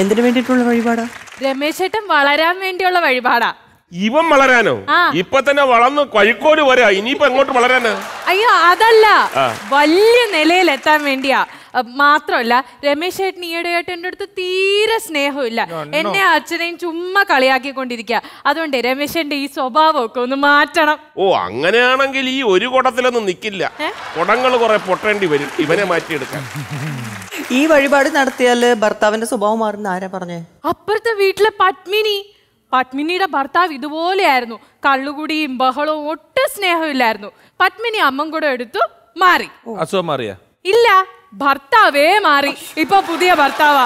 എന്തിനു വേണ്ടിയിട്ടുള്ള വഴിപാടാ രമേശേട്ടൻ വളരാൻ വേണ്ടിയുള്ള വഴിപാടാ ഇവൻ വളരാനോ ഇപ്പൊ തന്നെ വളർന്ന് കഴിക്കോട് വരാ ഇനിയിപ്പോ എങ്ങോട്ട് വളരാനാ അയ്യോ അതല്ല വലിയ നിലയിൽ എത്താൻ വേണ്ടിയാ മാത്രമല്ല രമേശ് ഏട്ടൻ ആയിട്ട് എൻ്റെ അടുത്ത് തീരെ സ്നേഹമില്ല എന്നെ അച്ഛനെയും ചുമ്മാ കളിയാക്കിക്കൊണ്ടിരിക്കുക അതുകൊണ്ട് രമേശ് ഈ സ്വഭാവമൊക്കെ ഒന്ന് മാറ്റണം ഓ അങ്ങനെയാണെങ്കിൽ ഈ ഒരു കുടത്തിലൊന്നും നിൽക്കില്ല കുടങ്ങൾ കുറെ പൊട്ടേണ്ടി വരും ഇവനെ മാറ്റിയെടുക്കാൻ ഈ വഴിപാട് നടത്തിയാൽ ഭർത്താവിന്റെ സ്വഭാവം മാറുന്ന ആരാ പറഞ്ഞേ അപ്പുറത്തെ വീട്ടിലെ പത്മിനി പത്മിനിയുടെ ഭർത്താവ് ഇതുപോലെയായിരുന്നു കള്ളുകുടിയും ബഹളവും ഒട്ടും സ്നേഹമില്ലായിരുന്നു പത്മിനി അമ്മം കൂടെ എടുത്തു മാറി അസുഖം മാറിയാ ഇല്ല ഭർത്താവേ മാറി ഇപ്പൊ പുതിയ ഭർത്താവാ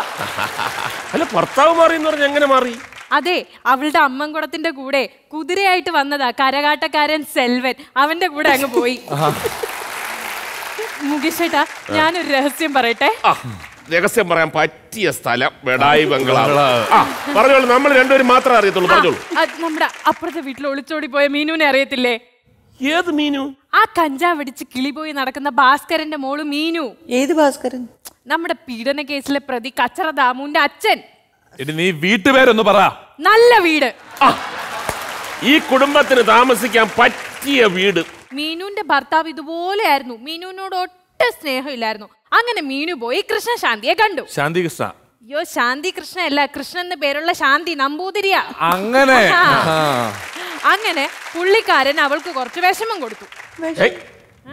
അല്ല ഭർത്താവ് മാറി എന്ന് പറഞ്ഞ എങ്ങനെ മാറി അതെ അവളുടെ അമ്മൻകുടത്തിന്റെ കൂടെ കുതിരയായിട്ട് വന്നതാ കരകാട്ടക്കാരൻ സെൽവൻ അവന്റെ കൂടെ അങ്ങ് പോയി മുകേഷേട്ടാ ഞാനൊരു രഹസ്യം പറയട്ടെ രഹസ്യം പറയാൻ പറ്റിയ സ്ഥലം പറഞ്ഞോളൂ നമ്മൾ രണ്ടുപേരും മാത്രമേ അറിയത്തുള്ളൂ പറഞ്ഞോളൂ നമ്മുടെ അപ്പുറത്തെ വീട്ടിൽ ഒളിച്ചോടി പോയ മീനുവിനെ അറിയത്തില്ലേ ഏത് മീനു കഞ്ചാവ് അടിച്ച് കിളിപോയി നടക്കുന്ന ഭാസ്കരന്റെ മോള് മീനു ഏത് ഭാസ്കരൻ നമ്മുടെ പീഡന കേസിലെ പ്രതി കച്ചറ ദാമുന്റെ അച്ഛൻ നീ വീട്ടുപേരൊന്ന് പറ നല്ല വീട് ഈ കുടുംബത്തിന് താമസിക്കാൻ പറ്റിയ വീട് മീനുവിന്റെ ഭർത്താവ് ഇതുപോലെയായിരുന്നു മീനുവിനോട് ഒട്ടും സ്നേഹമില്ലായിരുന്നു അങ്ങനെ മീനു പോയി കൃഷ്ണ ശാന്തിയെ കണ്ടു ശാന്തി കൃഷ്ണ അയ്യോ ശാന്തി കൃഷ്ണ അല്ല കൃഷ്ണൻ എന്ന പേരുള്ള ശാന്തി നമ്പൂതിരിയാ അങ്ങനെ അങ്ങനെ പുള്ളിക്കാരൻ അവൾക്ക് കുറച്ച് വിഷമം കൊടുത്തു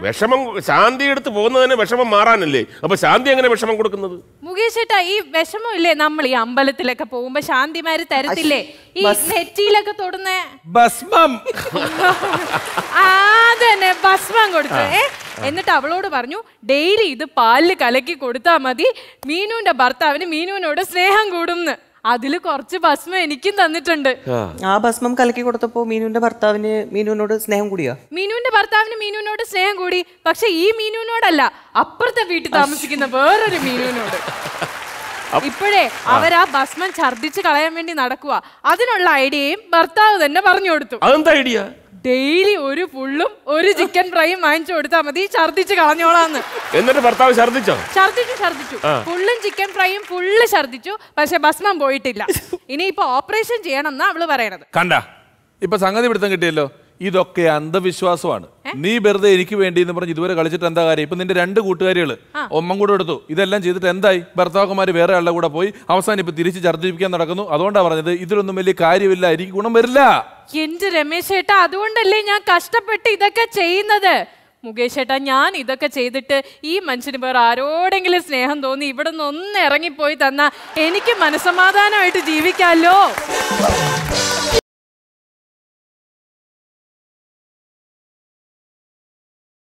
വിഷമം ശാന്തി എടുത്ത് പോകുന്നതിന് വിഷമം മാറാനല്ലേ അപ്പൊ ശാന്തി എങ്ങനെ വിഷമം കൊടുക്കുന്നത് മുകേഷ് ഏട്ടാ ഈ വിഷമം ഇല്ലേ നമ്മൾ ഈ അമ്പലത്തിലൊക്കെ പോകുമ്പോ ശാന്തിമാര് തരത്തില്ലേ ഈ നെറ്റിയിലൊക്കെ തൊടുന്ന ഭസ്മം അതന്നെ ഭസ്മം കൊടുത്തു ഏ എന്നിട്ട് അവളോട് പറഞ്ഞു ഡെയിലി ഇത് പാലിൽ കലക്കി കൊടുത്താൽ മതി മീനുവിന്റെ ഭർത്താവിന് മീനുവിനോട് സ്നേഹം കൂടും അതിൽ കുറച്ച് ഭസ്മം എനിക്കും തന്നിട്ടുണ്ട് ആ ഭസ്മം കലക്കി കൊടുത്തപ്പോ മീനുവിന്റെ ഭർത്താവിന് മീനുവിനോട് സ്നേഹം കൂടിയോ മീനുവിന്റെ ഭർത്താവിന് മീനുവിനോട് സ്നേഹം കൂടി പക്ഷെ ഈ മീനുവിനോടല്ല അപ്പുറത്തെ വീട്ടിൽ താമസിക്കുന്ന വേറൊരു മീനുവിനോട് ഇപ്പോഴേ അവരാ ഭസ്മം ഛർദിച്ച് കളയാൻ വേണ്ടി നടക്കുക അതിനുള്ള ഐഡിയയും ഭർത്താവ് തന്നെ പറഞ്ഞു കൊടുത്തു അതെന്താ ഐഡിയ ഡെയിലി ഒരു ഫുള്ളും ഒരു ചിക്കൻ ഫ്രൈയും വാങ്ങിച്ചു കൊടുത്താൽ മതി ഛർദിച്ച് കളഞ്ഞോളാന്ന് എന്നിട്ട് ഭർത്താവ് ഛർദിച്ചോ ഛർദിച്ചു ഛർദിച്ചു ഫുള്ളും ചിക്കൻ ഫ്രൈയും ഫുള്ള് ഛർദിച്ചു പക്ഷെ ഭസ്മം പോയിട്ടില്ല ഇനിയിപ്പോ ഓപ്പറേഷൻ ചെയ്യണം എന്നാ അവള് പറയണത് കണ്ട ഇപ്പൊ സംഗതി പിടുത്തം കിട്ടിയല്ലോ ഇതൊക്കെ അന്ധവിശ്വാസമാണ് നീ വെറുതെ എനിക്ക് വേണ്ടി എന്ന് പറഞ്ഞ് ഇതുവരെ കളിച്ചിട്ട് എന്താ കാര്യം ഇപ്പൊ നിന്റെ രണ്ട് കൂട്ടുകാരികള് ഒമ്മം കൂടെ എടുത്തു ഇതെല്ലാം ചെയ്തിട്ട് എന്തായി ഭർത്താക്കന്മാര് വേറെ ആളുടെ കൂടെ പോയി അവസാനം ഇപ്പൊ തിരിച്ച് ഛർദ്ദിപ്പിക്കാൻ നടക്കുന്നു അതുകൊണ്ടാണ് പറഞ്ഞത് ഇതിലൊന്നും വലിയ കാര്യമില്ല എനിക്ക് ഗുണം വരില്ല എന്റെ രമേശ് ഏട്ടാ അതുകൊണ്ടല്ലേ ഞാൻ കഷ്ടപ്പെട്ട് ഇതൊക്കെ ചെയ്യുന്നത് മുകേഷ് ഏട്ടാ ഞാൻ ഇതൊക്കെ ചെയ്തിട്ട് ഈ മനുഷ്യന് വേറെ ആരോടെങ്കിലും സ്നേഹം തോന്നി ഇവിടെ നിന്ന് ഒന്ന് ഇറങ്ങിപ്പോയി തന്ന എനിക്ക് മനസമാധാനമായിട്ട് ജീവിക്കാമല്ലോ